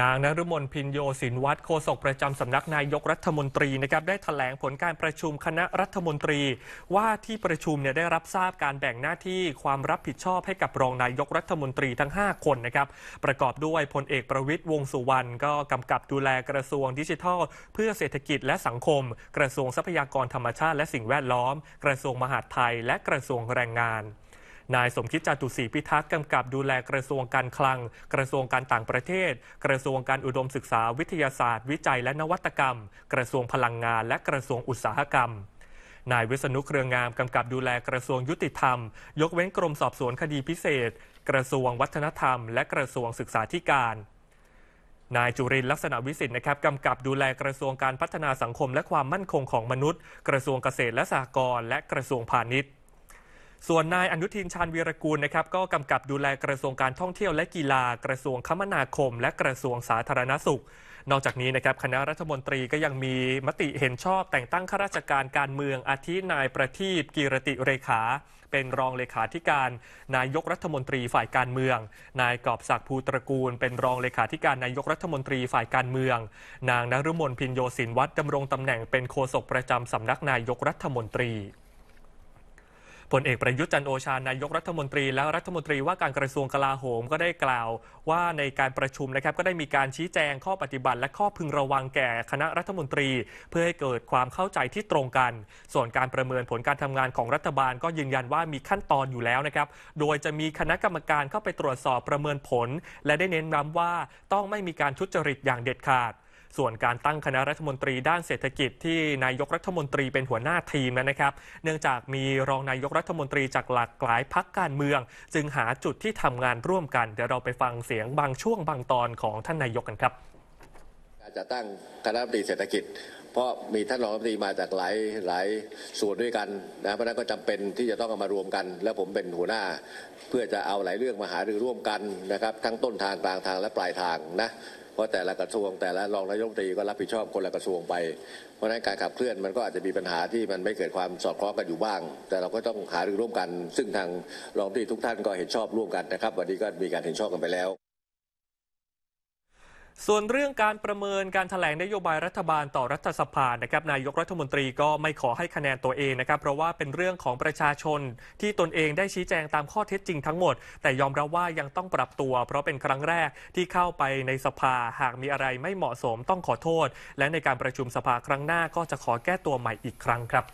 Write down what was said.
นางนรุมนพินโยสินวัตรโฆษกประจำสำนักนายกรัฐมนตรีนะครับได้ถแถลงผลการประชุมคณะรัฐมนตรี ว่าที่ประชุมเนี่ยได้รับทราบการแบ่งหน้าที่ความรับผิดชอบให้กับรองนายกรัฐมนตรีทั้ง 5 คนนะครับประกอบด้วยพลเอกประวิทย์วงสุวรรณก็กำกับดูแลกระทรวงดิจิทัล เพื่อเศรษฐกิจและสังคม กระทรวงทรัพยากรธรรมชาติและสิ่งแวดล้อม กระทรวงมหาดไทย และกระทรวงแรงงานนายสมคิดจาตุศรีพิทักษ์กำกับดูแลกระทรวงการคลัง กระทรวงการต่างประเทศ กระทรวงการอุดมศึกษา วิทยาศาสตร์ วิจัยและนวัตกรรม กระทรวงพลังงาน และกระทรวงอุตสาหกรรม นายวิษณุเครืองามกำกับดูแลกระทรวงยุติธรรม ยกเว้นกรมสอบสวนคดีพิเศษ กระทรวงวัฒนธรรม และกระทรวงศึกษาธิการ นายจุรินลักษณะวิสิทธิ์นะครับกำกับดูแลกระทรวงการพัฒนาสังคม และความมั่นคงของมนุษย์ กระทรวงเกษตรและสหกรณ์และกระทรวงพาณิชย์ส่วนนายอนุทินชาญวีรกูลนะครับก็กำกับดูแลกระทรวงการท่องเที่ยวและกีฬา กระทรวงคมนาคมและกระทรวงสาธารณสุข นอกจากนี้นะครับคณะรัฐมนตรีก็ยังมีมติเห็นชอบแต่งตั้งข้าราชการการเมืองอาทินายประทีปกีรติเรขา เป็นรองเลขาธิการ นายกรัฐมนตรีฝ่ายการเมืองนายกอบศักดิ์ภูตระกูล เป็นรองเลขาธิการนายกรัฐมนตรีฝ่ายการเมือง นางนรุมนพินโยสินวัตรดำรงตำแหน่งเป็นโฆษกประจำสำนักนายกรัฐมนตรีพลเอกประยุทธ์จันโอชา นายกรัฐมนตรีและรัฐมนตรี ว่าการกระทรวงกลาโหมก็ได้กล่าวว่าในการประชุมนะครับก็ได้มีการชี้แจงข้อปฏิบัติ และข้อพึงระวังแก่คณะรัฐมนตรีเพื่อให้เกิดความเข้าใจที่ตรงกัน ส่วนการประเมินผลการทำงานของรัฐบาลก็ยืนยันว่ามีขั้นตอนอยู่แล้วนะครับโดยจะมีคณะกรรมการเข้าไปตรวจสอบประเมินผล และได้เน้นย้ำว่าต้องไม่มีการทุจริตอย่างเด็ดขาดส่วนการตั้งคณะรัฐมนตรีด้านเศรษฐกิจที่นายกรัฐมนตรีเป็นหัวหน้าทีมนะครับ เนื่องจากมีรองนายกรัฐมนตรีจากหลากหลายพักการเมือง จึงหาจุดที่ทำงานร่วมกันเดี๋ยวเราไปฟังเสียงบางช่วงบางตอนของท่านนายกกันครับการจะตั้งคณะรัฐมนตรีเศรษฐกิจ เพราะมีท่านรองรัฐมนตรีมาจากหลายหลายส่วนด้วยกันนะเพราะนั้นก็จำเป็นที่จะต้องเอามารวมกัน และผมเป็นหัวหน้า เพื่อจะเอาหลายเรื่องมาหารือร่วมกันนะครับ ทั้งต้นทางกลางทางและปลายทางนะเพราะแต่ละกระทรวง แต่ละรองนายกรัฐมนตรีก็รับผิดชอบคนละกระทรวงไป เพราะฉะนั้นการขับเคลื่อนมันก็อาจจะมีปัญหาที่มันไม่เกิดความสอดคล้องกันอยู่บ้าง แต่เราก็ต้องหารือร่วมกัน ซึ่งทางรองที่ทุกท่านก็เห็นชอบร่วมกันนะครับวันนี้ก็มีการเห็นชอบกันไปแล้วส่วนเรื่องการประเมินการถแถลงนโยบายรัฐบาลต่อรัฐสภานะครับนายกรัฐมนตรีก็ไม่ขอให้คะแนนตัวเองนะครับ เพราะว่าเป็นเรื่องของประชาชน ที่ตนเองได้ชี้แจงตามข้อเท็จจริงทั้งหมดแต่ยอมรับว่ายังต้องปรับตัว เพราะเป็นครั้งแรกที่เข้าไปในสภา หากมีอะไรไม่เหมาะสม ต้องขอโทษ และในการประชุมสภาครั้งหน้า ก็จะขอแก้ตัวใหม่อีกครั้งครับ